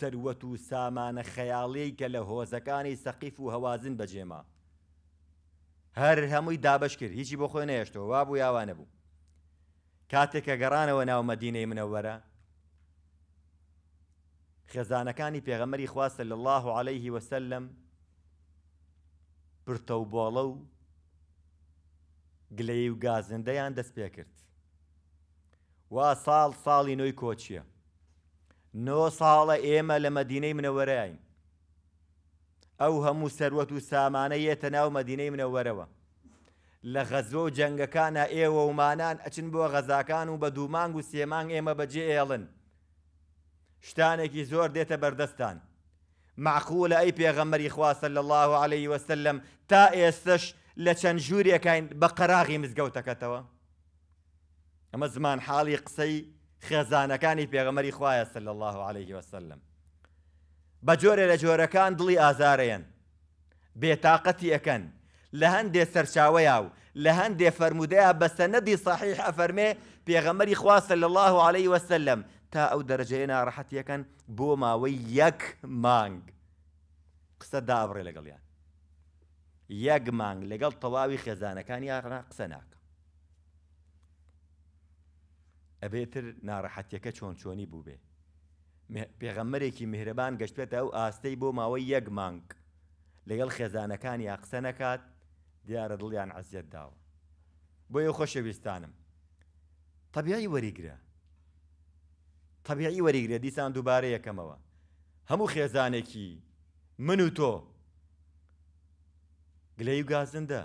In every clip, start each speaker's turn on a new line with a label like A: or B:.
A: سەروەت و سامانە خەیاڵەی کە لە هۆزەکانی سەقیف و هەوازن بەجێما هەر هەمووی دابش کرد هیچی بۆ خۆی نەهێشتەوە وا بوو یاوانە بوو کاتێک کە گەڕانەوە ناو مەدینەی منەوەرە خێزانەکانی پێغەمەری خواستە لە الله و عليهەیهی وەسلم پرتە و بۆڵە و گلەی و گازندەیان دەست پێ کرد وا ساڵ ساڵی نوۆی کۆچیە نۆ ساڵە ئێمە لە مەدینەی منەوەرەین ئەو هەموو سەروەت و سامانە یێتە ناو مەدینەی منەوەرەوە لە غەزۆ و جەنگەکانە ئێوە ومانان ئەچن بۆ غەزاکان و بە دوومانگ و سێمانگ ئێمە بەجێ ئێڵن شتانێکی زۆر دێتە بەردەستان معقولە ئەی پێغەمەری خواسە لە الله عليه وسلم تا ئێستش لە چەند ژوورەکەین بە قەراغی مزگەوتەکەتەوە ئەمە زمان حاڵی قسەی خێزانەکانی پێغەمەری خوایە سل الله عليه وسلم بە جۆرە لە جۆرەکان دڵی ئازارەیەن بێتاقەتی ئەەکەن لە هەندێ سەرچاوەیە و لە هەندێ فرەرمودەیە بە سەنەدی صحیح ئەفەرمێ پێغەمەری خواسە لە الله عليه وسلم تا ئەو دەرجەیە ناڕەحەتیەکەن بۆ ماوەی یەک مانگ قسە دابڕێ لەگەڵیان یەک مانگ لەگەڵ تەواوی خێزانەکانی یاڕنا قسە ناکە ئەبێتر ناڕەحەتەکە چۆن چۆنی بوو بێ پێغەمەرێکی میهرەبان گەشتێتە ئەو ئاستەی بۆ ماوەی یەک مانگ لەگەڵ خێزانەکان یا قسە نەکات دیارە دڵیان عزیەت داوە بۆ یە خۆشەویستانم تەبیایی وەریگرە تەبیعی وەریگرە دیسان دووبارە یەکەمەوە هەموو خێزانێکی من و تۆ گلەی و گازندە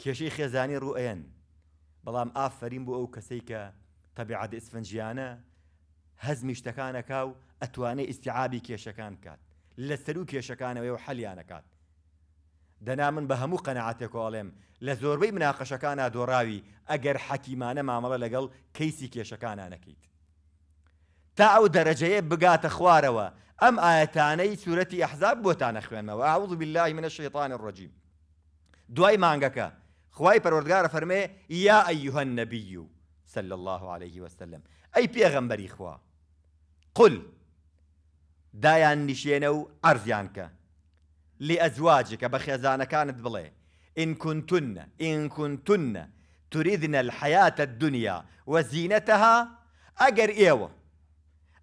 A: کێشەی خێزانی ڕوئێن بەڵام ئافرین بۆ ئەو کەسەی کە تەبیعاد ئسفنجیانە هەزمی شتەکانەکە و ئەتوانێت ئیسیعابی کێشەکان کات لە سەر و کێشەکانەوەی و حەلیانەکات دەنا من بە هەموو قەنەعاتێکۆڵێم لە زۆربەی مناقەشەکانە دۆڕاوی ئەگەر حەکیمانە مامەڵە لەگەڵ کەیسی کێشەکانانەکەیت تا ئەو دەرەجەیە بگاتە خوارەوە ئەم ئاەتانەی سوورەتی ئەحزاب بۆتانە خوێنمەوە عوض بالله منە شەیطان ڕۆجیم دوای مانگەکە خواي پەروەردگارە فرمي يا أيها النبي صلى الله عليه وسلم أي پێغەمبەری خوا قل دایان نیشێنە و لأزواجك بخيزانا كانت بلي إن كنتن إن كنتن تريدن الحياة الدنيا وزينتها أجر ئەگەر ئێوە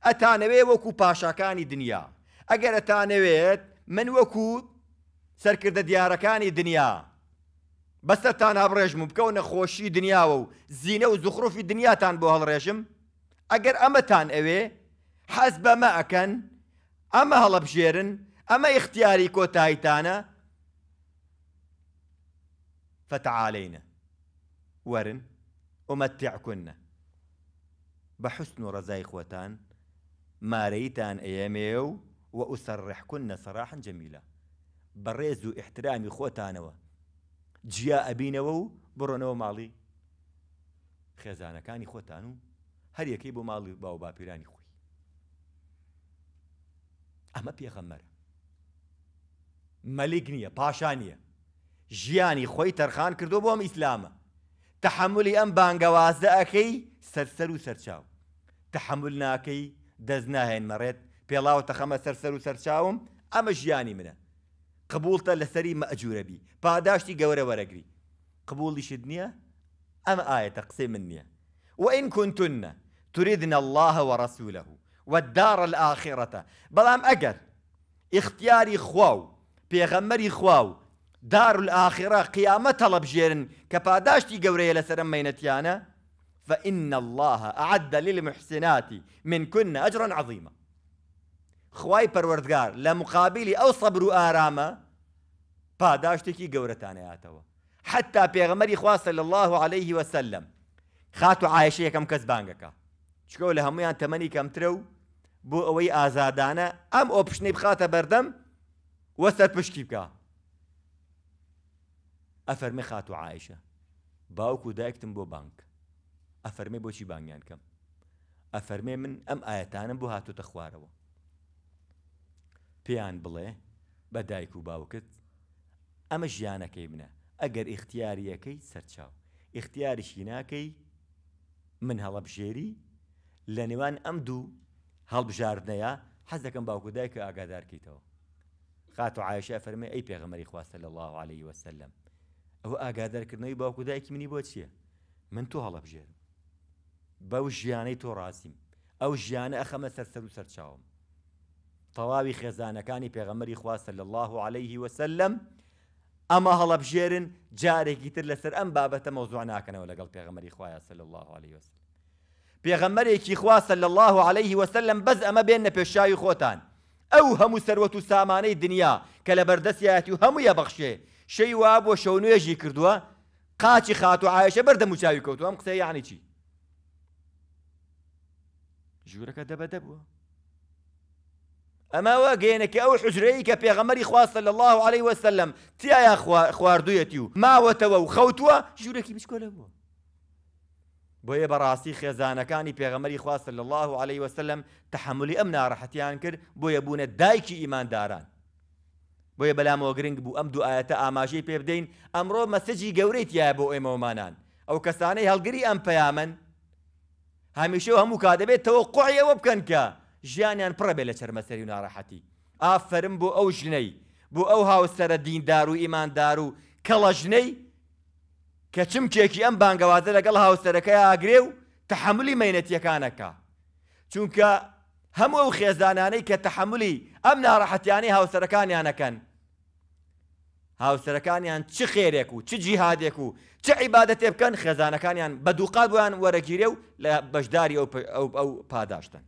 A: باشا وەکو پاشاکانی أجر أتانا ئەتانەوێت من وكو سەرکردە دياركاني دنيا بس هەبڕێژم و بكون خوشي دنيا و زينه و تان بو بۆ هەڵڕێژم اما تان ئەوێ حەز ما ئەکەن اما هلا ئەمە اما اختياري فتەعاالینە وەرن فتعالينا ورن امتعكن بحسن رزاي خۆتان ماريتان ئەیەمێ و وەئوسەرڕحکونە سەراحن جەمیلە بە ڕێز و احترامي جیا ئەبینەوە و بڕۆنەوە ماڵی خێزانەکانی خۆتان و هەر یەکەی بۆ ماڵی باو باپیرانی خۆی ئەمە پێغەممەرە مەلیک نییە پاشانیە ژیانی خۆی تەرخان کردو بۆم ئیسلامە تحملی ئەم بانگەوازدە ئەەکەی سەرسەر و سەرچاو تحمل ناکەی دەست ناهێنمەڕێت پێڵاوە تەخەمە سەرسەر و سەرچاوم ئەمە ژیانی منە قبول قبولتە لەسەری مەجوورەبی پاداشتی گەورە وەرەگری قبولیشت نییە اما ئاەتە قسەی من و وإن كنتن تريدن الله ورسوله والدار الآخرة بلام أجر اختياري خواو بيغمري خواو دار الآخرة قيامة طلب جيرن كباداشتي قورية لسرم مينتيانا فإن الله أعد للمحسنات من كن أجرا عظيما خوای پەروەردگار لە مقابلی ئەو سەبر و ئارامە پاداشتێکی گەورەتانەیاتەوە حتا پێغەمەری خواستە لە الله عليه وسلم خات و عایش یەکەم کەس بانگەکە چکۆ لە هەمویان تەمەنی کەمترە و بۆ ئەوەی ئازادانە ئەم ئۆپشنی بخاتە بەردەم وەسەر پشتی بکە ئەفەرمی خات و عایشە باوکو دایکتم بۆ بانک ئەفەرمێ بۆچی بانگیان کەم ئەفەرمێ من ئەم ئاەتانم بۆ هاتوتە خوارەوە پێیان بڵێ بە دایک و باوکت ئەمە ژیانەکەی منە ئەگەر ئختیاریەکەی سەرچاو ئختیاریشی ناکەی من هەڵەبژێری لە نێوان ئەم دوو هەڵبژاردنەیە حەز دەکەم باوکو دایکە ئاگادارکەیتەوە خات و عایشە فەرمێ ئەی پێغەمەری خواستە لە الله عليه وسلم ئەو ئاگادارکردنەوەی باوکو دایکی منی بۆ چییە من تۆ هەڵەبژێرم بەو ژیانەی تۆ ڕاستیم ئەو ژیانە ئەخەمە سەرسەر و سەرچاوم تەواوی خێزانەکانی پێغەمەری خواستە لە الله عليه وسلم ئەمە هەڵەبژێرن جارێکی تر لەسەر ئەم بابەتە مەوزوع ناکەنەوە لەگەڵ پێغەمەری خوایە سل الله عليه وسلم پێغەمەرێکی خواستە لە الله عليه وسلم بەز ئەمە بێنە پێشاوی خۆتان ئەو هەموو سەروەت و سامانەی دنیا کە لە بەردەستیەتی و هەموویە بەخشێ شەی وا بۆ شەونێژی کردووە قاچی خات و عایشە بەردەم و چاوی کەوتو ئەم قسە یعنی چی ژوورەکە دەبە دەبووە ئەماوە گەێنەکە ئەو حجرەی کە پێغەمەری خواستە لە الله عليه وسلم تیاە خواردویەتی و ماوەتەوە و خەوتووە ژوورێکی بچکۆلە بووە بۆیە بەڕاستی خێزانەکانی پێغەمەری خواستە لە الله عليه وسلم تحملی ئەم ناڕەحەتیان کرد بۆیە بوونە دایکی ئیمانداران بۆیە بەلامەوە گرنگ بوو ئەم دو ئاەتە ئاماژەی پێ بدەین ئەمڕۆ مەسەجی گەورەی تایە بۆ ئێمەمانان ئەو کەسانەی هەڵگری ئەم پەیامەن هەمیشە هەموو کا دەبێت تەوە قوعیەوە بکەن کە ژیانیان پڕە بێ لە چەرمەسەری و ناڕەحەتی ئافرم بۆ ئەو ژنەی بۆ ئەو هاوسەرە دیندار و ئیماندار و کەڵە ژنەی کە چمکێکی ئەم بانگەوازە لەگەڵ هاوسەرەکەی ئاگرێ و تحملی مەینەتیەکانەکە چونکە هەموو ئەو خێزانانەی کە تحملی ئەم ناڕەحەتیانەی هاوسەرەکانیانەکەن هاوسەرەکانیان چ خێرێک و چ جیهادێک و چ عیبادەتێ بکەن خێزانەکانیان بە دووقات بۆیان وەرەگیرێ و لە بەشداری ئەو پاداشتن